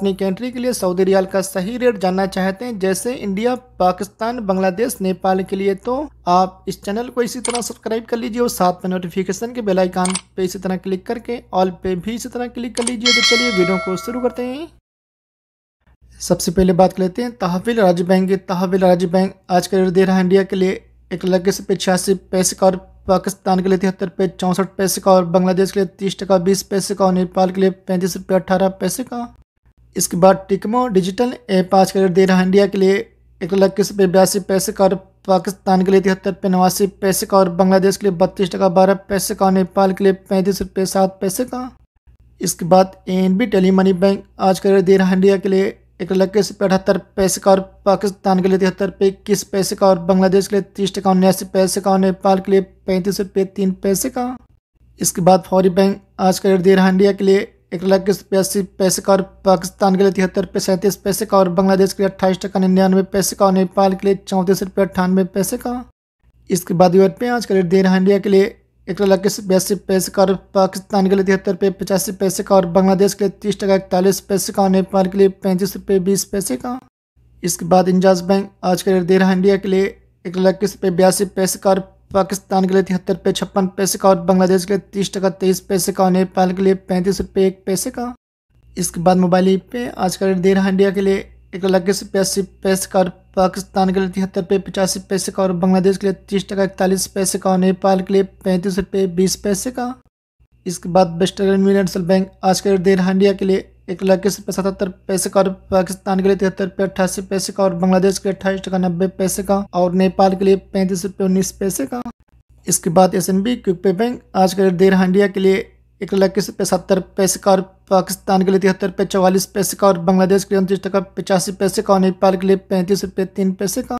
अपनी कंट्री के लिए सऊदी रियाल का सही रेट जानना चाहते हैं जैसे इंडिया पाकिस्तान बांग्लादेश नेपाल के लिए तो आप इस चैनल को इसी तरह सब्सक्राइब कर लीजिए और साथ में नोटिफिकेशन के बेल आइकान पे इसी तरह क्लिक करके ऑल पे भी इसी तरह क्लिक कर लीजिए तो चलिए वीडियो को शुरू करते हैं सबसे पहले बात कर लेते हैं तहविल राज्य बैंक की तहविल राज्य बैंक आज का रेट दे रहा है इंडिया के लिए एक लगे से पिछासी पैसे का और पाकिस्तान के लिए तिहत्तर रुपये चौंसठ पैसे का और बांग्लादेश के लिए तीस टका बीस पैसे का और नेपाल के लिए पैंतीस रुपये अट्ठारह पैसे का इसके बाद टिकमो डिजिटल ऐप पाँच करोड़ दे रहा है इंडिया के लिए एक लाख इक्कीस रुपये बयासी पैसे का और पाकिस्तान के लिए तिहत्तर रुपये नवासी पैसे का और बांग्लादेश के लिए बत्तीस टका बारह पैसे का और नेपाल के लिए पैंतीस रुपये सात पैसे का इसके बाद A N B Tele Money Bank आज करोड़ दे रहा है इंडिया के लिए एक लाख इक्कीस रुपये अठहत्तर पैसे का और पाकिस्तान के लिए तिहत्तर रुपये इक्कीस पैसे का और बांग्लादेश के लिए तीस टका उन्यासी पैसे का और नेपाल के लिए पैंतीस रुपये तीन पैसे का इसके बाद फौरी बैंक आज का रेट दे रहा है इंडिया के लिए एक लाख बयासी पैसे का और पाकिस्तान के लिए तिहत्तर रुपये सैंतीस पैसे का और बांग्लादेश के लिए अट्ठाईस टका निन्यानवे पैसे का और नेपाल के लिए चौंतीस रुपये अट्ठानवे पैसे का इसके बाद यूरोप पे आज का रेट दे रहा है इंडिया के लिए एक लाख बयासी पैसे का और पाकिस्तान के लिए तिहत्तर रुपये पचासी पैसे का और बांग्लादेश के लिए तीस टका इकतालीस पैसे का और नेपाल के लिए पैंतीस रुपये बीस पैसे का इसके बाद इंजाज बैंक आज का रेट दे रहा है इंडिया के लिए एक लाख बयासी पैसे का और पाकिस्तान के लिए तिहत्तर रुपये छप्पन पैसे का और बांग्लादेश के लिए तीस टका तेईस पैसे का और नेपाल के लिए पैंतीस रुपये एक पैसे का इसके बाद मोबाइल पे आज का रेट दे रहा है इंडिया के लिए एक लाख से पैसे का और पाकिस्तान के लिए तिहत्तर रुपये पचासी पैसे का और बांग्लादेश के लिए तीस टका इकतालीस पैसे का और नेपाल के लिए पैंतीस रुपये बीस पैसे का इसके बाद वेस्टर्न यूनिवर्सल बैंक आज का रेट दे रहा है इंडिया के लिए एक लाख इक्कीस रुपये सतहत्तर पैसे का और पाकिस्तान के लिए तिहत्तर रुपये अट्ठासी पैसे का और बांग्लादेश के अट्ठाईस टका नब्बे पैसे का और नेपाल के लिए पैंतीस रुपये उन्नीस पैसे का इसके बाद S N B Quickpay Bank आज के देर हंडिया के लिए एक लाख इक्कीस रुपये सत्तर पैसे का और पाकिस्तान के लिए तिहत्तर रुपये चौवालीस पैसे का और बांग्लादेश के लिए उनतीस टका पचासी पैसे का और नेपाल के लिए पैंतीस रुपये तीन पैसे का